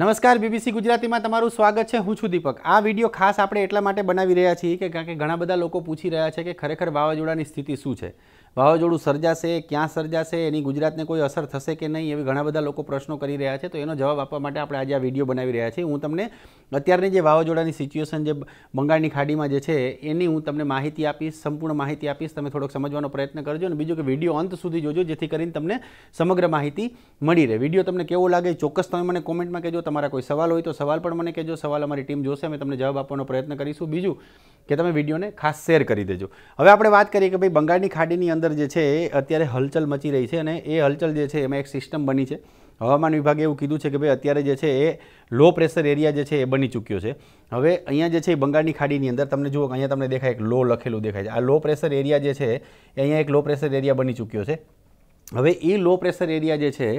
નમસ્કાર બીબીસી ગુજરાતીમાં તમારું સ્વાગત છે હું છું દીપક આ વિડીયો ખાસ આપણે એટલા માટે બનાવી રહ્યા છીએ કે કારણ કે ઘણા બધા લોકો પૂછી રહ્યા છે કે ખરેખર વાવાઝોડાની સ્થિતિ શું છે વાવાઝોડું સર્જાશે ક્યાં સર્જાશે એની ગુજરાતને કોઈ અસર થશે કે નહીં એવી ઘણા બધા લોકો પ્રશ્નો કરી રહ્યા છે તો એનો જવાબ આપવા માટે આપણે આજે આ વિડીયો બનાવી રહ્યા છીએ હું તમને અત્યારની જે વાવાઝોડાની સિચ્યુએશન જે બંગાળની ખાડીમાં જે છે એની હું તમને માહિતી આપીશ સંપૂર્ણ માહિતી આપીશ તમે થોડોક સમજવાનો પ્રયત્ન કરજો અને બીજું કે વિડીયો અંત સુધી જોજો જેથી કરીને તમને સમગ્ર માહિતી મળી રહે વિડીયો તમને કેવો લાગે ચોક્કસ તમે મને કોમેન્ટમાં કહેજો તમારા કોઈ સવાલ હોય તો સવાલ પણ મને કહેજો સવાલ અમારી ટીમ જોશે અમે તમને જવાબ આપવાનો પ્રયત્ન કરીશું બીજું કે તમે વિડીયોને ખાસ શેર કરી દેજો હવે આપણે વાત કરીએ કે ભાઈ બંગાળની ખાડીની અંદર જે છે એ અત્યારે હલચલ મચી રહી છે અને એ હલચલ જે છે એમાં એક સિસ્ટમ બની છે હવામાન વિભાગે એવું કીધું છે કે ભાઈ અત્યારે જે છે એ લો પ્રેશર એરિયા જે છે એ બની ચૂક્યો છે હવે અહીંયા જે છે એ બંગાળની ખાડીની અંદર તમને જુઓ અહીંયા તમને દેખાય એક લો લખેલું દેખાય છે આ લો પ્રેશર એરિયા જે છે એ અહીંયા એક લો પ્રેશર એરિયા બની ચૂક્યો છે હવે એ લો પ્રેશર એરિયા જે છે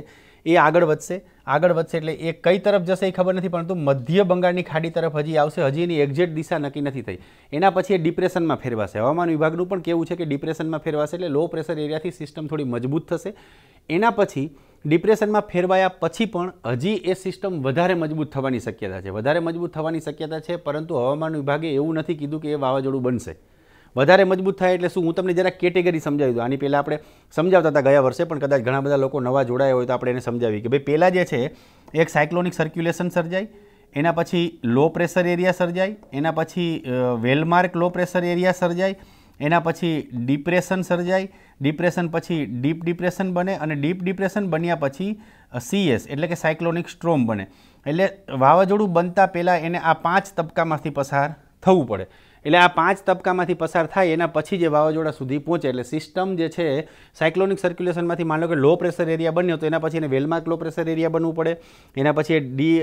એ આગળ વધશે આગળ વધશે એટલે એ કઈ તરફ જશે એ ખબર નથી પરંતુ મધ્ય બંગાળની ખાડી તરફ હજી આવશે હજી એની એક્ઝેક્ટ દિશા નક્કી નથી થઈ એના પછી એ ડિપ્રેશનમાં ફેરવાશે હવામાન વિભાગનું પણ કેવું છે કે ડિપ્રેશનમાં ફેરવાશે એટલે લો પ્રેશર એરિયાથી સિસ્ટમ થોડી મજબૂત થશે એના પછી ડિપ્રેશનમાં ફેરવાયા પછી પણ હજી એ સિસ્ટમ વધારે મજબૂત થવાની શક્યતા છે વધારે મજબૂત થવાની શક્યતા છે પરંતુ હવામાન વિભાગે એવું નથી કીધું કે એ વાવાઝોડું બનશે વધારે મજબૂત થાય એટલે શું હું તમને જરા કેટેગરી સમજાવી દઉં આની પહેલાં આપણે સમજાવતા હતા ગયા વર્ષે પણ કદાચ ઘણા બધા લોકો નવા જોડાયા હોય તો આપણે એને સમજાવીએ કે ભાઈ પહેલાં જે છે એક સાયક્લોનિક સર્ક્યુલેશન સર્જાય એના પછી લો પ્રેશર એરિયા સર્જાય એના પછી વેલમાર્ક લો પ્રેશર એરિયા સર્જાય એના પછી ડિપ્રેશન સર્જાય ડિપ્રેશન પછી ડીપ ડિપ્રેશન બને અને ડીપ ડિપ્રેશન બન્યા પછી સીએસ એટલે કે સાયક્લોનિક સ્ટ્રોમ બને એટલે વાવાઝોડું બનતા પહેલાં એને આ પાંચ તબક્કામાંથી પસાર થવું પડે એટલે આ પાંચ તબક્કામાંથી પસાર થાય એના પછી જે વાવાઝોડા સુધી પહોંચે એટલે સિસ્ટમ જે છે સાયક્લોનિક સર્ક્યુલેશનમાંથી માનો કે લો પ્રેશર એરિયા બન્યો તો એના પછી એને વેલમાર્ક લો પ્રેશર એરિયા બનવું પડે એના પછી એ ડી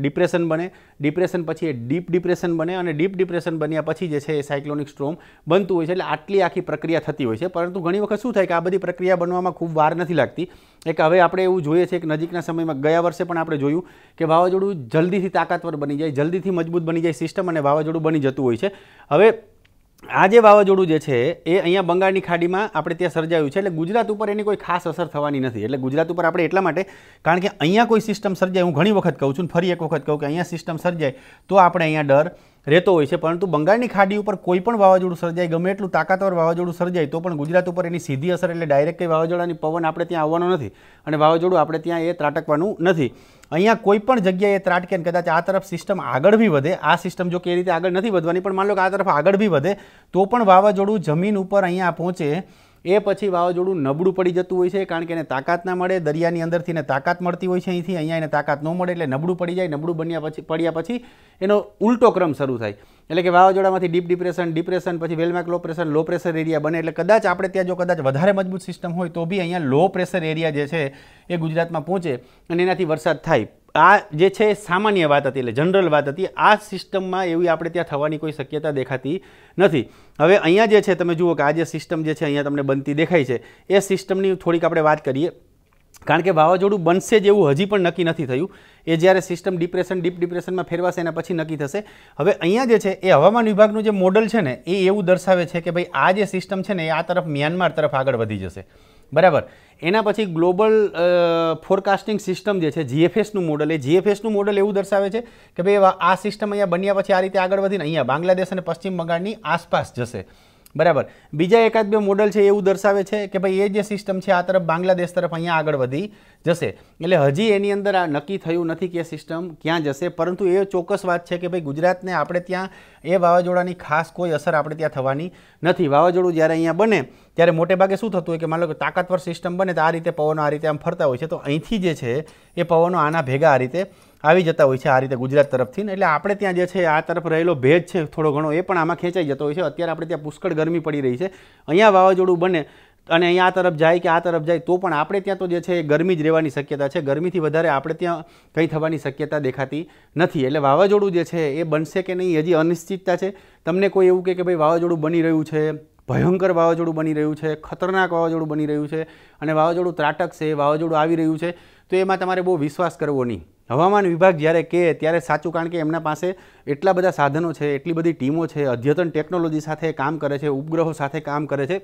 ડિપ્રેશન બને ડિપ્રેશન પછી એ ડીપ ડિપ્રેશન બને અને ડીપ ડિપ્રેશન બન્યા પછી જે છે એ સાયક્લોનિક સ્ટ્રોમ બનતું હોય છે એટલે આટલી આખી પ્રક્રિયા થતી હોય છે પરંતુ ઘણી વખત શું થાય કે આ બધી પ્રક્રિયા બનવામાં ખૂબ વાર નથી લાગતી એક હવે આપણે એવું જોઈએ છે કે નજીકના સમયમાં ગયા વર્ષે પણ આપણે જોયું કે વાવાઝોડું જલ્દીથી તાકાતવર બની જાય જલ્દીથી મજબૂત બની જાય સિસ્ટમ અને વાવાઝોડું બની જતું હોય છે હવે આ જે વાવાઝોડું જે છે એ અહીંયા બંગાળની ખાડીમાં આપણે ત્યાં સર્જાયું છે એટલે ગુજરાત ઉપર એની કોઈ ખાસ અસર થવાની નથી એટલે ગુજરાત ઉપર આપણે એટલા માટે કારણ કે અહીંયા કોઈ સિસ્ટમ સર્જાય હું ઘણી વખત કહું છું ફરી એક વખત કહું કે અહીંયા સિસ્ટમ સર્જાય તો આપણે અહીંયા ડર રહેતો હોય છે પરંતુ બંગાળની ખાડી ઉપર કોઈ પણ વાવાઝોડું સર્જાય ગમે એટલું તાકાતવર વાવાઝોડું સર્જાય તો પણ ગુજરાત ઉપર એની સીધી અસર એટલે ડાયરેક્ટ કંઈ વાવાઝોડાની પવન આપણે ત્યાં આવવાનો નથી અને વાવાઝોડું આપણે ત્યાં એ ત્રાટકવાનું નથી અહીંયા કોઈ પણ જગ્યાએ ત્રાટકે અને કદાચ આ તરફ સિસ્ટમ આગળ બી વધે આ સિસ્ટમ જો કે એ રીતે આગળ નથી વધવાની પણ માન લો કે આ તરફ આગળ બી વધે તો પણ વાવાઝોડું જમીન ઉપર અહીંયા પહોંચે એ પછી વાવાઝોડું નબળું પડી જતું હોય છે કારણ કે એને તાકાત ના મળે દરિયાની અંદરથી એને તાકાત મળતી હોય છે અહીંથી અહીંયા એને તાકાત ન મળે એટલે નબળું પડી જાય નબળું બન્યા પછી પડ્યા પછી એનો ઉલટો ક્રમ શરૂ થાય એટલે કે વાવાઝોડામાંથી ડીપ ડિપ્રેશન ડિપ્રેશન પછી well marked low pressure low pressure area બને એટલે કદાચ આપણે ત્યાં જો કદાચ વધારે મજબૂત સિસ્ટમ હોય તો બી અહીંયા લો પ્રેશર એરિયા જે છે એ ગુજરાતમાં પહોંચે અને એનાથી વરસાદ થાય આ જે છે સામાન્ય વાત હતી એટલે જનરલ વાત હતી આ સિસ્ટમમાં એવી આપણે ત્યાં થવાની કોઈ શક્યતા દેખાતી નથી હવે અહીંયા જે છે તમે જુઓ કે આ જે સિસ્ટમ જે છે અહીંયા તમને બનતી દેખાય છે એ સિસ્ટમની થોડીક આપણે વાત કરીએ કારણ કે વાવાઝોડું બનશે જેવું હજી પણ નક્કી નથી થયું એ જ્યારે સિસ્ટમ ડિપ્રેશન ડીપ ડિપ્રેશનમાં ફેરવાશે એના પછી નક્કી થશે હવે અહીંયા જે છે એ હવામાન વિભાગનું જે મોડલ છે ને એ એવું દર્શાવે છે કે ભાઈ આ જે સિસ્ટમ છે ને એ આ તરફ મ્યાનમાર તરફ આગળ વધી જશે બરાબર એના પછી ગ્લોબલ ફોરકાસ્ટિંગ સિસ્ટમ જે છે જીએફએસનું મોડલ એ જીએફએસનું મોડલ એવું દર્શાવે છે કે ભાઈ આ સિસ્ટમ અહીંયા બન્યા પછી આ રીતે આગળ વધીને અહીંયા બાંગ્લાદેશ અને પશ્ચિમ બંગાળની આસપાસ જશે બરાબર બીજા એકાદ બે મોડલ છે એવું દર્શાવે છે કે ભાઈ એ જે સિસ્ટમ છે આ તરફ બાંગ્લાદેશ તરફ અહીંયા આગળ વધી જશે એટલે હજી એની અંદર આ નક્કી થયું નથી કે સિસ્ટમ ક્યાં જશે પરંતુ એ ચોક્કસ વાત છે કે ભાઈ ગુજરાતને આપણે ત્યાં એ વાવાઝોડાની ખાસ કોઈ અસર આપણે ત્યાં થવાની નથી વાવાઝોડું જ્યારે અહીંયા બને ત્યારે મોટે ભાગે શું થતું હોય કે માનો કે તાકાતવર સિસ્ટમ બને તો આ રીતે પવનો આ રીતે આમ ફરતા હોય છે તો અહીંથી જે છે એ પવનો આના ભેગા આ રીતે આવી જતા હોય છે આ રીતે ગુજરાત તરફથી એટલે આપણે ત્યાં જે છે આ તરફ રહેલો ભેજ છે થોડો ઘણો એ પણ આમાં ખેંચાઈ જતો હોય છે અત્યારે આપણે ત્યાં પુષ્કળ ગરમી પડી રહી છે અહીંયા વાવાઝોડું બને અને અહીંયા આ તરફ જાય કે આ તરફ જાય તો પણ આપણે ત્યાં તો જે છે એ ગરમી જ રહેવાની શક્યતા છે ગરમીથી વધારે આપણે ત્યાં કંઈ થવાની શક્યતા દેખાતી નથી એટલે વાવાઝોડું જે છે એ બનશે કે નહીં હજી અનિશ્ચિતતા છે તમને કોઈ એવું કે ભાઈ વાવાઝોડું બની રહ્યું છે ભયંકર વાવાઝોડું બની રહ્યું છે ખતરનાક વાવાઝોડું બની રહ્યું છે અને વાવાઝોડું ત્રાટક ત્રાટકશે વાવાઝોડું આવી રહ્યું છે તો એમાં તમારે બહુ વિશ્વાસ કરવો નહીં હવામાન વિભાગ જ્યારે કહે ત્યારે સાચું કારણ કે એમના પાસે એટલા બધા સાધનો છે એટલી બધી ટીમો છે અદ્યતન ટેકનોલોજી સાથે કામ કરે છે ઉપગ્રહો સાથે કામ કરે છે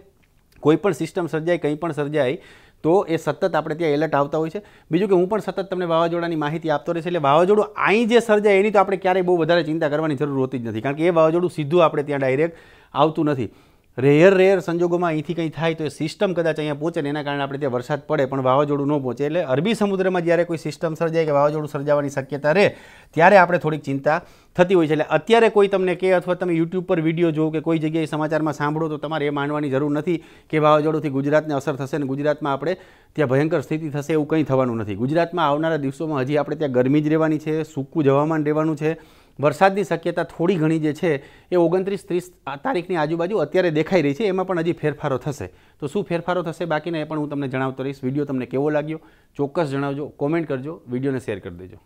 કોઈ પણ સિસ્ટમ સર્જાય કંઈ પણ સર્જાય તો એ સતત આપણે ત્યાં એલર્ટ આવતા હોય છે બીજું કે હું પણ સતત તમને વાવાઝોડાની માહિતી આપતો રહે છે એટલે વાવાઝોડું અહીં જે સર્જાય એની તો આપણે ક્યારેય બહુ વધારે ચિંતા કરવાની જરૂર હોતી જ નથી કારણ કે એ વાવાઝોડું સીધું આપણે ત્યાં ડાયરેક્ટ આવતું નથી રેયર રેયર સંજોગોમાં અહીંથી કંઈ થાય તો એ સિસ્ટમ કદાચ અહીંયા પહોંચે ને એના કારણે આપણે ત્યાં વરસાદ પડે પણ વાવાઝોડું ન પહોંચે એટલે અરબી સમુદ્રમાં જ્યારે કોઈ સિસ્ટમ સર્જાય કે વાવાઝોડું સર્જાવાની શક્યતા રહે ત્યારે આપણે થોડીક ચિંતા થતી હોય છે એટલે અત્યારે કોઈ તમને કહે અથવા તમે યુટ્યુબ પર વિડીયો જોવો કે કોઈ જગ્યાએ સમાચારમાં સાંભળો તો તમારે એ માનવાની જરૂર નથી કે વાવાઝોડુંથી ગુજરાતને અસર થશે અને ગુજરાતમાં આપણે ત્યાં ભયંકર સ્થિતિ થશે એવું કંઈ થવાનું નથી ગુજરાતમાં આવનારા દિવસોમાં હજી આપણે ત્યાં ગરમી જ રહેવાની છે સૂકું જવામાન રહેવાનું છે વરસાદની શક્યતા થોડી ઘણી જે છે એ ઓગણત્રીસ ત્રીસ તારીખની આજુબાજુ અત્યારે દેખાઈ રહી છે એમાં પણ હજી ફેરફારો થશે તો શું ફેરફારો થશે બાકીને એ પણ હું તમને જણાવતો રહીશ વિડીયો તમને કેવો લાગ્યો ચોક્કસ જણાવજો કોમેન્ટ કરજો વિડીયોને શેર કરી દેજો